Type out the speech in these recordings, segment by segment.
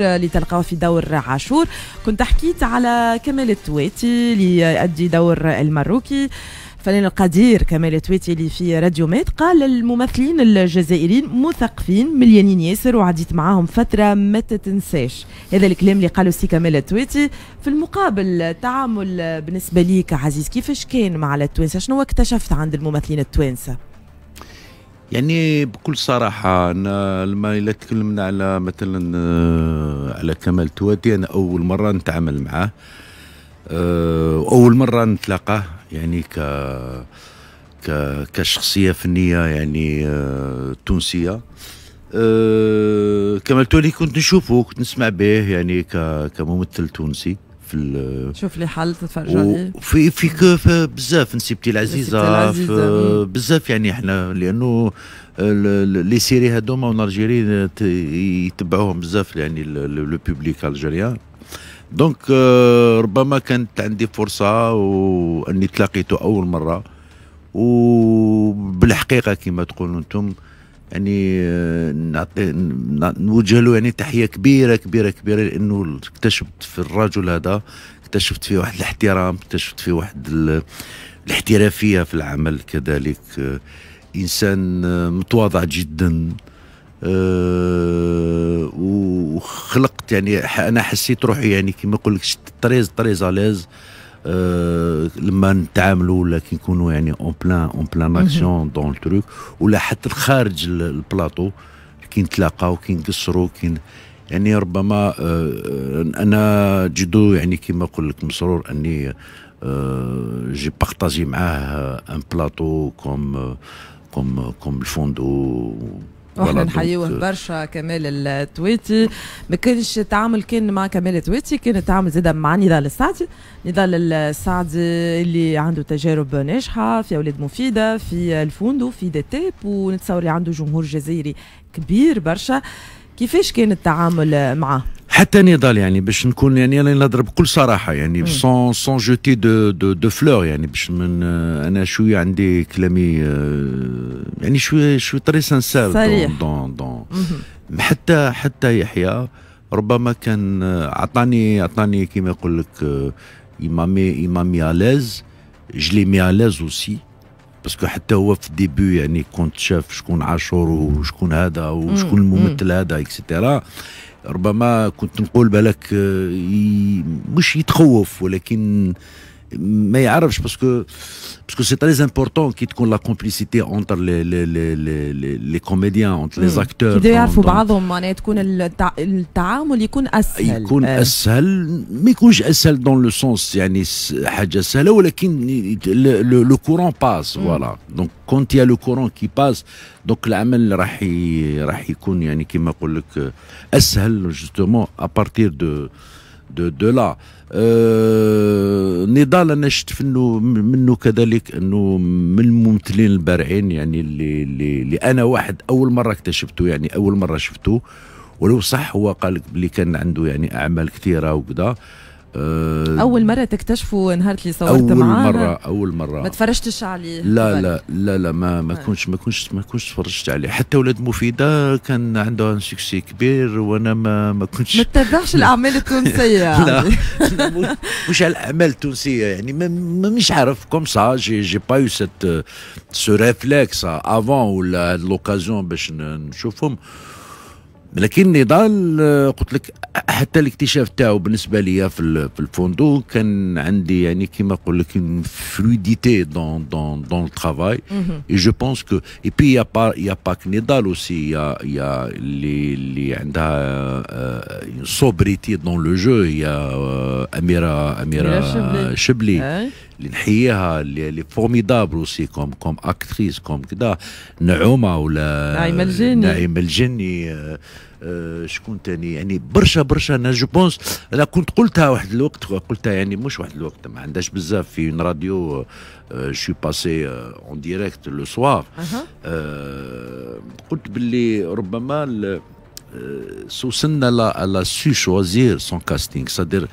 اللي تلقاو في دور عاشور كنت حكيت على كمال التواتي اللي يؤدي دور المروكي الفنان القدير كمال التويتي اللي في راديو مات قال الممثلين الجزائريين مثقفين مليانين ياسر وعديت معاهم فترة ما تتنساش هذا الكلام اللي قاله سي كمال التويتي في المقابل التعامل بالنسبة ليك عزيز كيفاش كان مع التوانسة شنو اكتشفت عند الممثلين التوانسة يعني بكل صراحه انا لما الا تكلمنا على مثلا آه، على كمال تواتي انا اول مره نتعامل معاه آه، اول مره نتلاقاه يعني ك ك كشخصيه فنيه يعني آه، تونسيه كمال تواتي كنت نشوفه كنت نسمع به يعني كممثل تونسي في شوف لي حل تتفرجوا في في كوف بزاف نسيبتي العزيزه بزاف يعني احنا لانه لي سيري هذوما والجيري يتبعوهم بزاف يعني لو بوبليك الجيريان دونك آه، ربما كانت عندي فرصه واني تلاقيته اول مره وبالحقيقه كما تقولوا انتم يعني نعطي نوجه له يعني تحيه كبيره كبيره كبيره لانه اكتشفت في الرجل هذا اكتشفت فيه واحد الاحترام اكتشفت فيه واحد الاحترافيه في العمل كذلك انسان متواضع جدا أه وخلقت يعني انا حسيت روحي يعني كما نقول لك طريز طريز اليز آه، لما نتعاملوا ولا كي نكونوا يعني اون بلان اون بلان اكسيون دون تروك ولا حتى خارج البلاطو كي نتلاقاو كي نقصروا كي يعني ربما آه، آه، انا جدو يعني كيما نقول لك مسرور اني جي بارطاجي معاه ان بلاطو كوم كوم كوم الفوندو واحنا نحيوه برشا كمال التويتي ما كانش تعامل كان مع كمال التويتي كان تعامل زاد مع نضال السعدي نضال السعدي اللي عنده تجارب ناجحه في اولاد مفيده في الفوندو في ديتاب ونتصور عنده جمهور جزائري كبير برشا كيفاش كان التعامل معه حتى نضال يعني باش نكون يعني انا نضرب بكل صراحه يعني سون سون جوتي دو دو دو فلور يعني باش من انا شويه عندي كلامي آه، يعني شويه شويه تري سانسير دون دون حتى حتى يحيى ربما كان آه، عطاني عطاني كيما يقول لك امامي امامي اليز جلي مي اليز اوسي باسكو حتى هو في الديبي يعني كنت شاف شكون عاشور وشكون هذا وشكون الممثل هذا اكسيتيرا ربما كنت نقول بالك آه، مش يتخوف ولكن mais Arab je pense que parce que c'est très important y ait la complicité entre les les comédiens entre les hmm. acteurs avoir il il dans le sens le courant passe hmm. donc quand il y a le courant qui passe donc justement à partir de de là euh, النضال انا شفت منه منه كذلك انه من الممثلين البارعين يعني اللي, اللي, اللي انا واحد اول مره اكتشفته يعني اول مره شفته ولو صح هو قال لك بلي كان عنده يعني اعمال كثيره وكذا آه، اول مره تكتشفوا نهار اللي صورت معاه اول مره اول مره ما تفرجتش عليه لا لا لا لا ما ما آه. كنتش ما كنتش ما كنتش تفرجت عليه حتى ولاد مفيده كان عنده سكسي كبير وانا ما ما كنتش ما تتابعش الاعمال التونسيه لا يعني. مش على الاعمال التونسيه يعني ما مانيش عارف كوم سا جي جي با يو سيت آه، سو ريفلكس افون ولا لوكازيون باش نشوفهم لكن نضال آه، قلت لك حتى الاكتشاف تاعو بالنسبه ليا في في الفوندو كان عندي يعني كيما نقول لك فلويديتي دون دون دون الترافاي اي جو بونس كو اي بي يا با يا باك نضال اوسي يا يا اللي اللي عندها سوبريتي دون لو جو هي اميره اميره شبلي اللي نحييها اللي فورميدابل اوسي كوم كوم اكتريس كوم كدا نعومه ولا نعيم الجني نعيم الجني آه، آه، شكون تاني يعني برشا برشا انا جو بونس انا كنت قلتها واحد الوقت قلتها يعني مش واحد الوقت ما عندهاش بزاف في اون راديو شو باسي اون ديريكت لو سوار قلت باللي ربما آه، سوسن لا سو شوزير سون كاستينغ سادير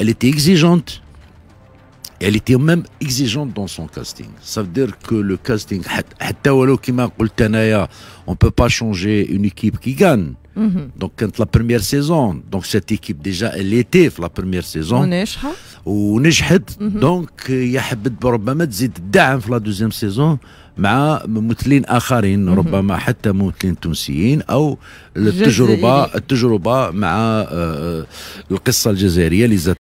elle était exigeante Et elle était même exigeante dans son casting. Ça veut dire que le casting, on peut pas changer une équipe qui gagne. Mm -hmm. Donc, quand la première saison, donc cette équipe déjà, elle était la première saison. On est ونجحت دونك يحبد ربما تزيد الدعم في لا دوزيام سيزون مع ممثلين اخرين ربما حتى ممثلين تونسيين او التجربه التجربه مع القصه الجزائريه اللي